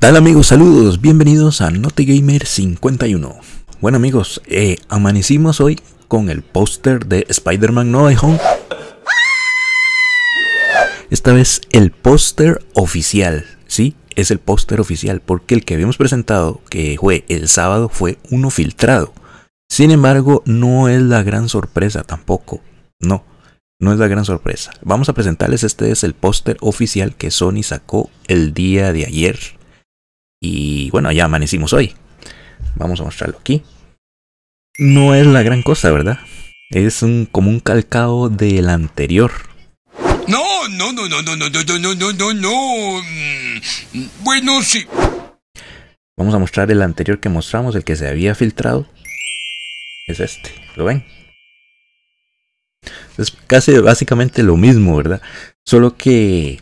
tal amigos? Saludos, bienvenidos a Gamer 51. Bueno amigos, eh, amanecimos hoy con el póster de Spider-Man No Way Home. Esta vez el póster oficial, ¿sí? Es el póster oficial, porque el que habíamos presentado, que fue el sábado, fue uno filtrado. Sin embargo, no es la gran sorpresa tampoco, no. No es la gran sorpresa. Vamos a presentarles, este es el póster oficial que Sony sacó el día de ayer, y bueno, ya amanecimos hoy. Vamos a mostrarlo aquí. No es la gran cosa, ¿verdad? Es un, como un calcado del anterior. No, no, no, no, no, no, no, no, no, no, no. Mm, bueno, sí. Vamos a mostrar el anterior que mostramos, el que se había filtrado. Es este, ¿lo ven? Es casi básicamente lo mismo, ¿verdad? Solo que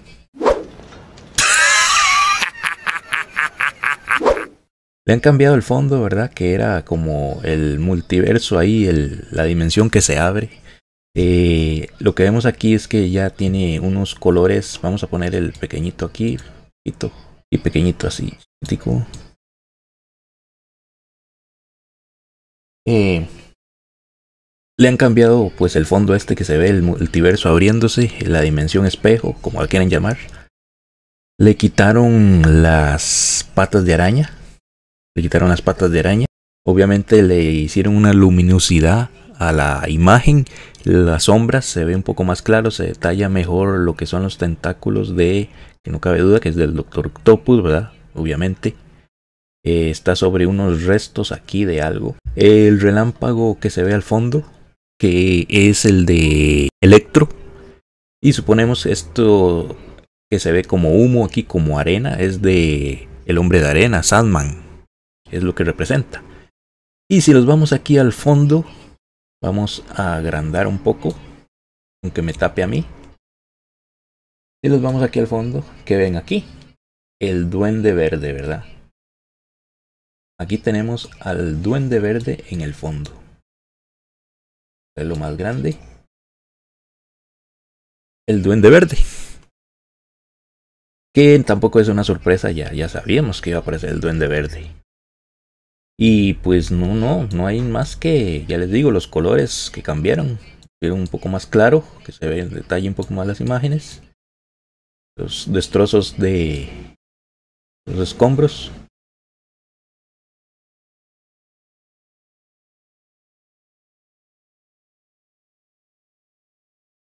Le han cambiado el fondo, ¿verdad? Que era como el multiverso ahí, la dimensión que se abre. Eh, lo que vemos aquí es que ya tiene unos colores. Vamos a poner el pequeñito aquí. y pequeñito así. Eh, le han cambiado pues el fondo este que se ve, el multiverso abriéndose, la dimensión espejo, como la quieran llamar. Le quitaron las patas de araña, le quitaron las patas de araña. Obviamente le hicieron una luminosidad a la imagen, las sombras se ve un poco más claro, se detalla mejor lo que son los tentáculos de, que no cabe duda que es del Doctor Octopus, ¿verdad? Obviamente. Eh, está sobre unos restos aquí de algo. El relámpago que se ve al fondo, que es el de Electro. Y suponemos esto que se ve como humo aquí, como arena, es de el hombre de arena, Sandman, es lo que representa. Y si los vamos aquí al fondo, vamos a agrandar un poco, aunque me tape a mí. Si los vamos aquí al fondo, que ven aquí? El duende verde, ¿verdad? Aquí tenemos al duende verde en el fondo. Es lo más grande. El duende verde. Que tampoco es una sorpresa ya, ya sabíamos que iba a aparecer el duende verde. Y pues no, no, no hay más que, ya les digo, los colores que cambiaron. Vieron un poco más claro, que se ve en detalle un poco más las imágenes. Los destrozos de los escombros.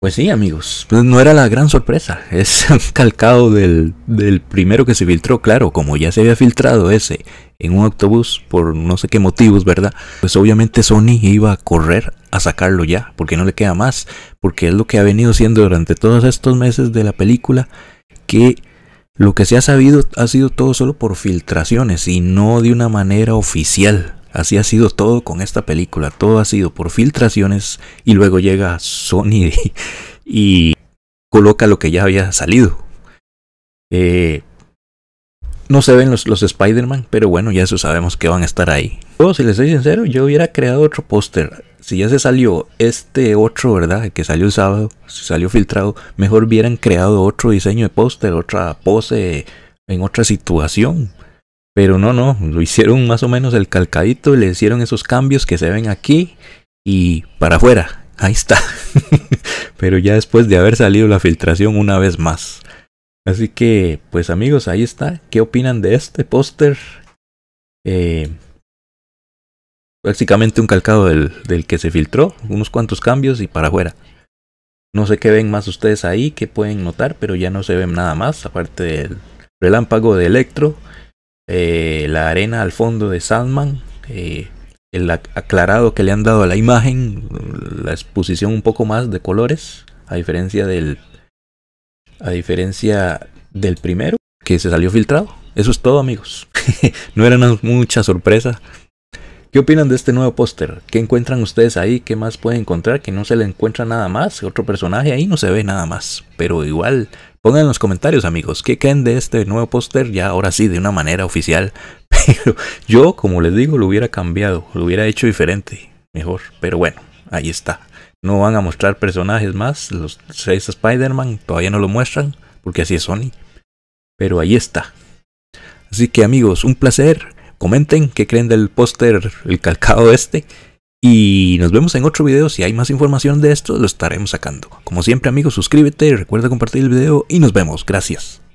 Pues sí, amigos, pues no era la gran sorpresa, es un calcado del, del, primero que se filtró, claro, como ya se había filtrado ese en un autobús por no sé qué motivos, ¿verdad? Pues obviamente Sony iba a correr a sacarlo ya, porque no le queda más, porque es lo que ha venido siendo durante todos estos meses de la película, que lo que se ha sabido ha sido todo solo por filtraciones y no de una manera oficial. Así ha sido todo con esta película, todo ha sido por filtraciones y luego llega Sony y coloca lo que ya había salido. Eh, no se ven los, los Spider-Man, pero bueno, ya eso sabemos que van a estar ahí. Yo, si les soy sincero, yo hubiera creado otro póster. Si ya se salió este otro, ¿verdad? El que salió el sábado, si salió filtrado, mejor hubieran creado otro diseño de póster, otra pose en otra situación. Pero no, no, lo hicieron más o menos el calcadito, le hicieron esos cambios que se ven aquí y para afuera, ahí está. Pero ya después de haber salido la filtración una vez más. Así que, pues amigos, ahí está. ¿Qué opinan de este póster? prácticamente eh, un calcado del, del que se filtró, unos cuantos cambios y para afuera. No sé qué ven más ustedes ahí, qué pueden notar, pero ya no se ven nada más, aparte del relámpago de Electro eh, la arena al fondo de Sandman, eh, el aclarado que le han dado a la imagen, la exposición un poco más de colores, a diferencia del, a diferencia del primero, que se salió filtrado. Eso es todo amigos. no era mucha sorpresa. ¿Qué opinan de este nuevo póster? ¿Qué encuentran ustedes ahí? ¿Qué más pueden encontrar? Que no se le encuentra nada más. Otro personaje ahí no se ve nada más. Pero igual Pongan en los comentarios, amigos, qué creen de este nuevo póster, ya ahora sí, de una manera oficial. Pero yo, como les digo, lo hubiera cambiado, lo hubiera hecho diferente, mejor. Pero bueno, ahí está. No van a mostrar personajes más, los seis Spider-Man todavía no lo muestran, porque así es Sony. Pero ahí está. Así que amigos, un placer. Comenten qué creen del póster, el calcado este. Y nos vemos en otro video. Si hay más información de esto, lo estaremos sacando. Como siempre, amigos, suscríbete, recuerda compartir el video y nos vemos. Gracias.